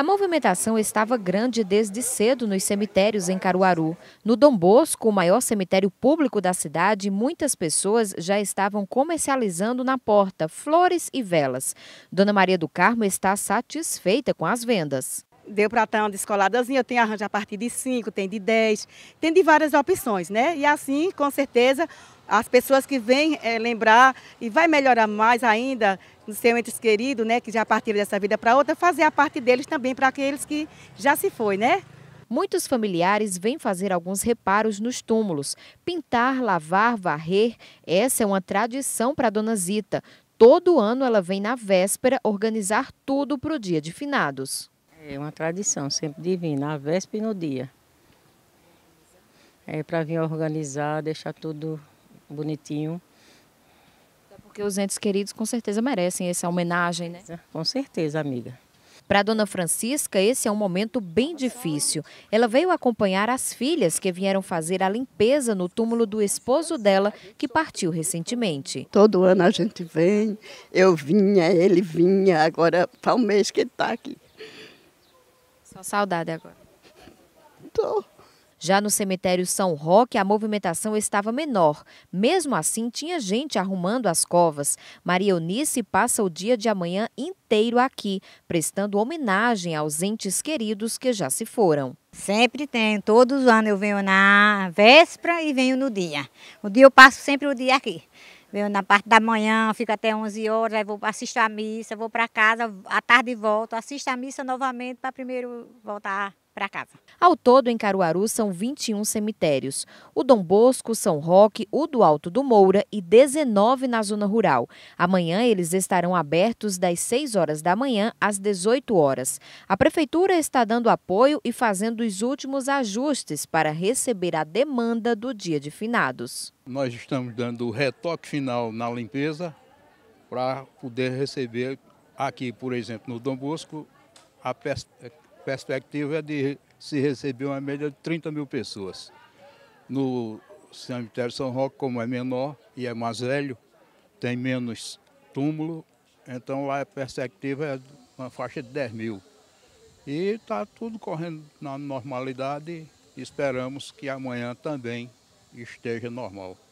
A movimentação estava grande desde cedo nos cemitérios em Caruaru. No Dom Bosco, o maior cemitério público da cidade, muitas pessoas já estavam comercializando na porta flores e velas. Dona Maria do Carmo está satisfeita com as vendas. Deu para estar uma descoladazinha, tem arranjo a partir de 5, tem de 10, tem de várias opções, né? E assim, com certeza, as pessoas que vêm é, lembrar e vai melhorar mais ainda no seu entes querido, né, que já partiram dessa vida para outra, fazer a parte deles também para aqueles que já se foi, né? Muitos familiares vêm fazer alguns reparos nos túmulos. Pintar, lavar, varrer, essa é uma tradição para a dona Zita. Todo ano ela vem na véspera organizar tudo para o dia de finados. É uma tradição sempre divina, na véspera e no dia. É para vir organizar, deixar tudo bonitinho. Porque os entes queridos com certeza merecem essa homenagem, né? Com certeza, amiga. Para Dona Francisca, esse é um momento bem difícil. Ela veio acompanhar as filhas que vieram fazer a limpeza no túmulo do esposo dela, que partiu recentemente. Todo ano a gente vem, eu vinha, ele vinha, agora faz tá um mês que ele está aqui. Só saudade agora. Tô. Já no cemitério São Roque, a movimentação estava menor. Mesmo assim, tinha gente arrumando as covas. Maria Eunice passa o dia de amanhã inteiro aqui, prestando homenagem aos entes queridos que já se foram. Sempre tem, todos os anos eu venho na véspera e venho no dia. O dia eu passo sempre o dia aqui. Venho na parte da manhã, fico até 11 horas, aí vou assistir a missa, vou para casa, à tarde volto, assisto a missa novamente para primeiro voltar para casa. Ao todo, em Caruaru, são 21 cemitérios. O Dom Bosco, São Roque, o do Alto do Moura e 19 na zona rural. Amanhã eles estarão abertos das 6 horas da manhã às 18 horas. A Prefeitura está dando apoio e fazendo os últimos ajustes para receber a demanda do dia de finados. Nós estamos dando o retoque final na limpeza para poder receber aqui, por exemplo, no Dom Bosco, a perspectiva é de se receber uma média de 30 mil pessoas. No cemitério São Roque, como é menor e é mais velho, tem menos túmulo, então lá a perspectiva é uma faixa de 10 mil. E está tudo correndo na normalidade. Esperamos que amanhã também esteja normal.